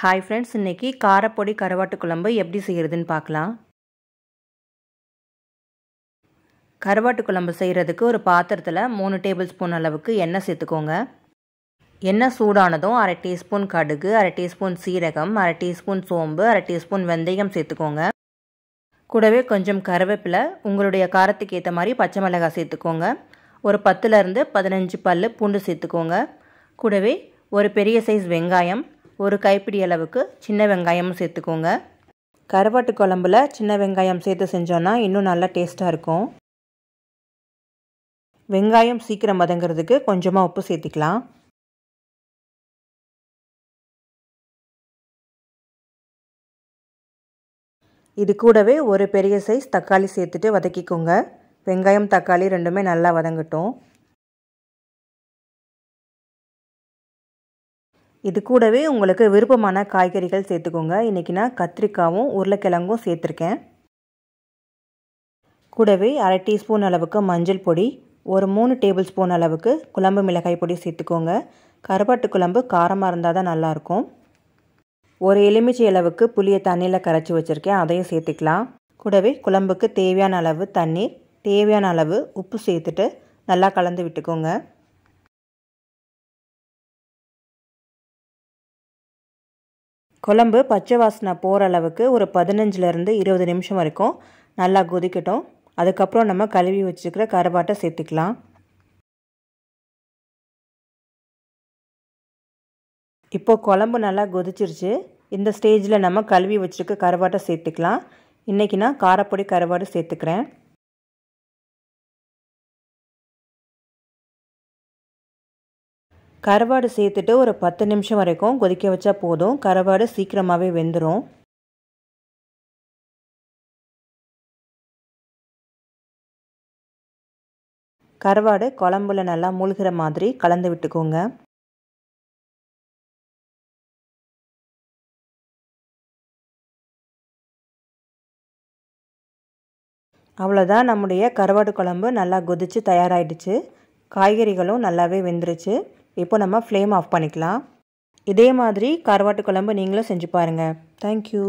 hi friends இன்றைக்கி காரப்பொடி கருவாட்டு குழம்பு எப்படி செய்கிறதுன்னு பார்க்கலாம் கருவாட்டு குழம்பு செய்கிறதுக்கு ஒரு பாத்திரத்தில் மூணு டேபிள் ஸ்பூன் அளவுக்கு எண்ணெய் சேர்த்துக்கோங்க எண்ணெய் சூடானதும் அரை டீஸ்பூன் கடுகு அரை டீஸ்பூன் சீரகம் அரை டீஸ்பூன் சோம்பு அரை டீஸ்பூன் வெந்தயம் சேர்த்துக்கோங்க கூடவே கொஞ்சம் கருவேப்பிலை உங்களுடைய காரத்துக்கு ஏற்ற மாதிரி பச்சை மிளகாய் சேர்த்துக்கோங்க ஒரு பத்துலேருந்து பதினஞ்சு பல் பூண்டு சேர்த்துக்கோங்க கூடவே ஒரு பெரிய சைஸ் வெங்காயம் ஒரு கைப்பிடி அளவுக்கு சின்ன வெங்காயமும் சேர்த்துக்கோங்க கருவாட்டு குழம்புல சின்ன வெங்காயம் சேர்த்து செஞ்சோன்னா இன்னும் நல்லா டேஸ்ட்டாக இருக்கும் வெங்காயம் சீக்கிரம் மதங்கிறதுக்கு கொஞ்சமாக உப்பு சேர்த்துக்கலாம் இது கூடவே ஒரு பெரிய சைஸ் தக்காளி சேர்த்துட்டு வதக்கிக்கோங்க வெங்காயம் தக்காளி ரெண்டுமே நல்லா வதங்கட்டும் இது கூடவே உங்களுக்கு விருப்பமான காய்கறிகள் சேர்த்துக்கோங்க இன்றைக்கி நான் கத்திரிக்காவும் உருளைக்கிழங்கும் சேர்த்துருக்கேன் கூடவே அரை டீஸ்பூன் அளவுக்கு மஞ்சள் பொடி ஒரு மூணு டேபிள் ஸ்பூன் அளவுக்கு குழம்பு மிளகாய் பொடி சேர்த்துக்கோங்க கருப்பாட்டு குழம்பு காரமாக இருந்தால் தான் நல்லாயிருக்கும் ஒரு எலுமிச்சை அளவுக்கு புளியை தண்ணியில் கரைச்சி வச்சுருக்கேன் அதையும் சேர்த்துக்கலாம் கூடவே குழம்புக்கு தேவையான அளவு தண்ணீர் தேவையான அளவு உப்பு சேர்த்துட்டு நல்லா கலந்து விட்டுக்கோங்க குழம்பு பச்சை வாசனை போகிற அளவுக்கு ஒரு பதினஞ்சுலேருந்து இருபது நிமிஷம் வரைக்கும் நல்லா கொதிக்கட்டும் அதுக்கப்புறம் நம்ம கழுவி வச்சுருக்கிற கருவாட்டை சேர்த்துக்கலாம் இப்போது குழம்பு நல்லா கொதிச்சிருச்சு இந்த ஸ்டேஜில் நம்ம கழுவி வச்சுருக்க கருவாட்டை சேர்த்துக்கலாம் இன்றைக்கி நான் காரப்பொடி கருவாடு சேர்த்துக்கிறேன் கருவாடு சேர்த்துட்டு ஒரு பத்து நிமிஷம் வரைக்கும் கொதிக்க வச்சா போதும் கருவாடு சீக்கிரமாகவே வெந்துடும் கருவாடு குழம்புல நல்லா மூழ்கிற மாதிரி கலந்து விட்டுக்கோங்க அவ்வளோதான் நம்முடைய கருவாடு குழம்பு நல்லா கொதித்து தயாராகிடுச்சு காய்கறிகளும் நல்லாவே வெந்துருச்சு இப்போ நம்ம ஃப்ளேம் ஆஃப் பண்ணிக்கலாம் இதே மாதிரி கருவாட்டு குழம்பு நீங்களும் செஞ்சு பாருங்கள் தேங்க்யூ